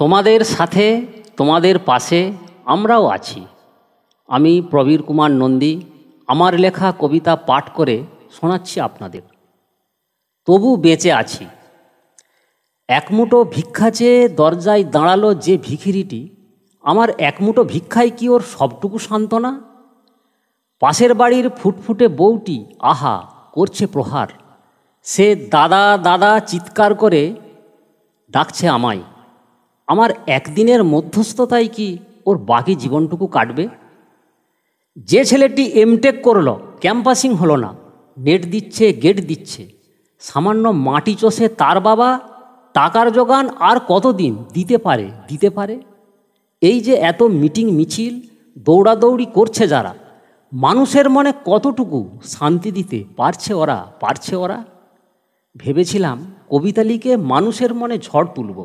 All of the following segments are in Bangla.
তোমাদের সাথে তোমাদের পাশে আমরাও আছি আমি প্রবীর কুমার নন্দী আমার লেখা কবিতা পাঠ করে শোনাচ্ছি আপনাদের তবু বেঁচে আছি একমুটো ভিক্ষা চেয়ে দরজায় দাঁড়ালো যে ভিখিরিটি আমার একমুটো ভিক্ষায় কি ওর সবটুকু সান্ত্বনা পাশের বাড়ির ফুটফুটে বউটি আহা করছে প্রহার সে দাদা দাদা চিৎকার করে ডাকছে আমায় আমার একদিনের মধ্যস্থতায় কি ওর বাকি জীবনটুকু কাটবে যে ছেলেটি এমটেক করল ক্যাম্পাসিং হলো না নেট দিচ্ছে গেট দিচ্ছে সামান্য মাটি চষে তার বাবা টাকার যোগান আর কতদিন দিতে পারে দিতে পারে এই যে এত মিটিং মিছিল দৌড়াদৌড়ি করছে যারা মানুষের মনে কতটুকু শান্তি দিতে পারছে ওরা পারছে ওরা ভেবেছিলাম কবিতা লিখে মানুষের মনে ঝড় তুলব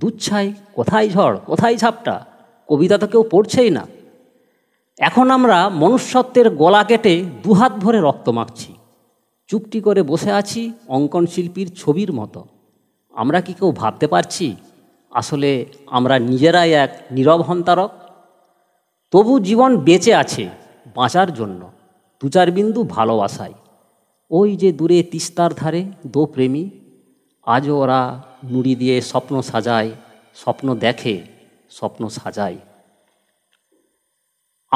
দুচ্ছাই কোথায় ঝড় কোথায় ঝাপটা কবিতা তো কেউ পড়ছেই না এখন আমরা মনুষ্যত্বের গলা কেটে দুহাত ভরে রক্ত মাখছি চুপটি করে বসে আছি অঙ্কন শিল্পীর ছবির মতো আমরা কি কেউ ভাবতে পারছি আসলে আমরা নিজেরাই এক নীরব হন্তারক তবু জীবন বেঁচে আছে বাঁচার জন্য দু চার বিন্দু ভালোবাসায় ওই যে দূরে তিস্তার ধারে দো প্রেমী আজও ওরা নুড়ি দিয়ে স্বপ্ন সাজায় স্বপ্ন দেখে স্বপ্ন সাজায়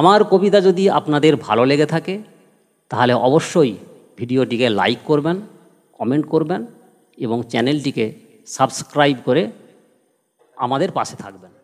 আমার কবিতা যদি আপনাদের ভালো লেগে থাকে তাহলে অবশ্যই ভিডিওটিকে লাইক করবেন কমেন্ট করবেন এবং চ্যানেলটিকে সাবস্ক্রাইব করে আমাদের পাশে থাকবেন